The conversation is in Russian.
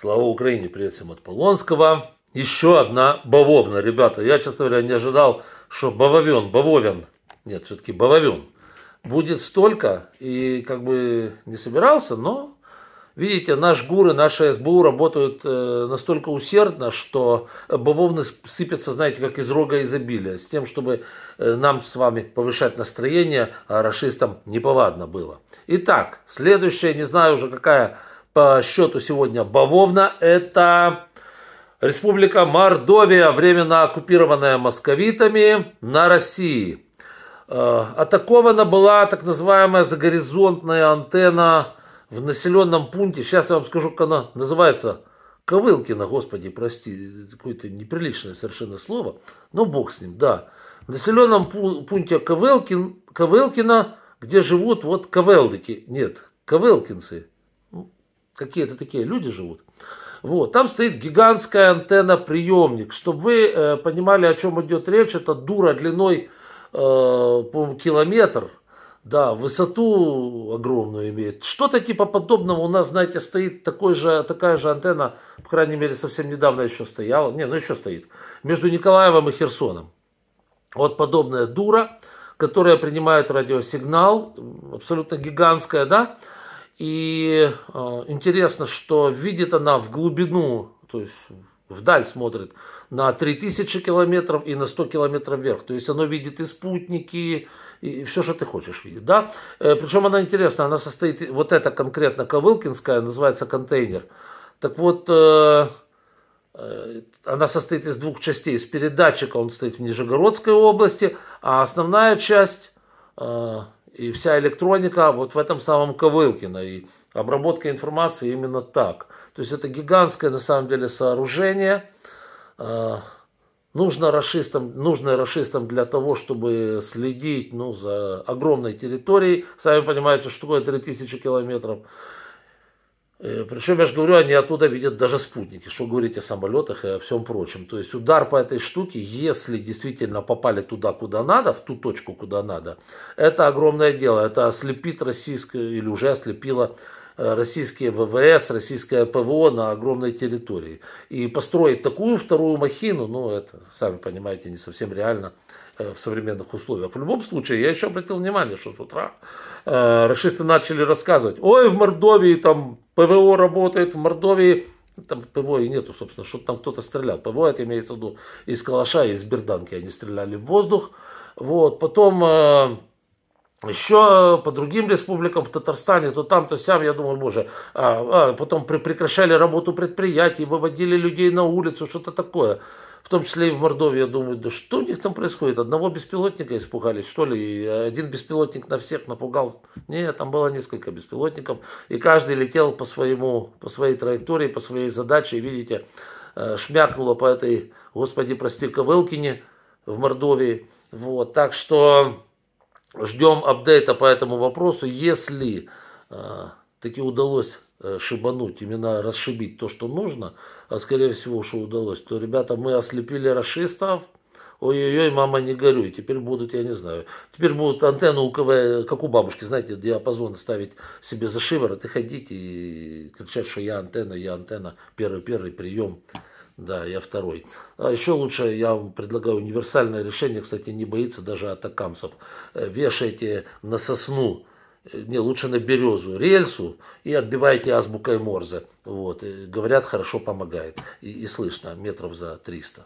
Слава Украине, привет всем от Полонского. Еще одна бавовна, ребята. Я, честно говоря, не ожидал, что бавовен, бавовен, нет, все-таки бавовен, будет столько. И как бы не собирался, но, видите, наш ГУР и наши СБУ работают э, настолько усердно, что бавовны сыпятся, знаете, как из рога изобилия. С тем, чтобы э, нам с вами повышать настроение, а расистам неповадно было. Итак, следующая, не знаю уже какая по счету сегодня бавовна, это Республика Мордовия, временно оккупированная московитами, на России. Э, атакована была так называемая загоризонтная антенна в населенном пункте. Сейчас я вам скажу, как она называется. Ковылкина, господи, прости, какое-то неприличное совершенно слово. Но бог с ним, да. В населенном пункте Ковылкин, Ковылкина, где живут вот ковелдыки. Нет, ковылкинцы какие-то такие люди живут. Вот, там стоит гигантская антенна-приемник. Чтобы вы э, понимали, о чем идет речь, это дура длиной э, километр, да, высоту огромную имеет. Что-то типа подобного у нас, знаете, стоит такой же, такая же антенна, по крайней мере, совсем недавно еще стояла. Не, ну еще стоит. Между Николаевым и Херсоном. Вот подобная дура, которая принимает радиосигнал, абсолютно гигантская, да, и э, интересно, что видит она в глубину, то есть вдаль смотрит, на 3000 километров и на 100 километров вверх. То есть оно видит и спутники, и все, что ты хочешь видеть. Да? Э, причем она интересна, она состоит, вот эта конкретно Ковылкинская, называется контейнер. Так вот, э, э, она состоит из двух частей. Из передатчика он стоит в Нижегородской области, а основная часть... Э, и вся электроника вот в этом самом Ковылкино. И обработка информации именно так. То есть это гигантское на самом деле сооружение. Э, нужно расистам, нужно расистам для того, чтобы следить ну, за огромной территорией. Сами понимаете, что такое 3000 километров. Э, Причем, я же говорю, они оттуда видят даже спутники, что говорить о самолетах и о всем прочем. То есть удар по этой штуке, если действительно попали туда, куда надо, в ту точку, куда надо, это огромное дело. Это ослепит российское или уже ослепило Э, российские ВВС, российское ПВО на огромной территории. И построить такую вторую махину, ну это, сами понимаете, не совсем реально э, в современных условиях. В любом случае, я еще обратил внимание, что с утра э, расисты начали рассказывать, ой, в Мордовии там ПВО работает, в Мордовии там ПВО и нету, собственно, что там кто-то стрелял. ПВО это имеется в виду из калаша, из берданки они стреляли в воздух. Вот, потом э, еще по другим республикам в Татарстане, то там, то сям, я думаю, боже, а, а, потом при, прекращали работу предприятий, выводили людей на улицу, что-то такое. В том числе и в Мордовии, я думаю, да что у них там происходит? Одного беспилотника испугались, что ли? И один беспилотник на всех напугал. Нет, там было несколько беспилотников, и каждый летел по, своему, по своей траектории, по своей задаче, и, видите, э, шмякнуло по этой, господи, прости, Ковылкине в Мордовии. Вот, так что Ждем апдейта по этому вопросу. Если э, таки удалось э, шибануть, именно расшибить то, что нужно, а скорее всего, что удалось, то, ребята, мы ослепили расшистов. Ой-ой-ой, мама, не горюй. Теперь будут, я не знаю, теперь будут антенну у КВ, как у бабушки, знаете, диапазон ставить себе за шиворот и ходить и кричать, что я антенна, я антенна, первый-первый прием. Да, я второй. А еще лучше я вам предлагаю универсальное решение, кстати, не боится даже атакамсов. Э, вешайте на сосну, э, не, лучше на березу, рельсу и отбивайте азбукой Морзе. Вот, и, э, говорят, хорошо помогает. И, и слышно, метров за 300.